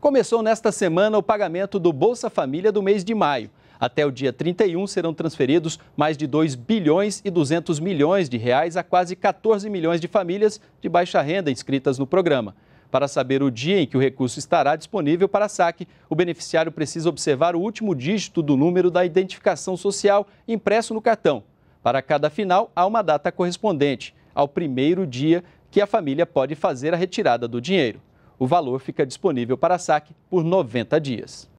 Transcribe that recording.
Começou nesta semana o pagamento do Bolsa Família do mês de maio. Até o dia 31 serão transferidos mais de 2 bilhões e 200 milhões de reais a quase 14 milhões de famílias de baixa renda inscritas no programa. Para saber o dia em que o recurso estará disponível para saque, o beneficiário precisa observar o último dígito do número da identificação social impresso no cartão. Para cada final, há uma data correspondente ao primeiro dia que a família pode fazer a retirada do dinheiro. O valor fica disponível para saque por 90 dias.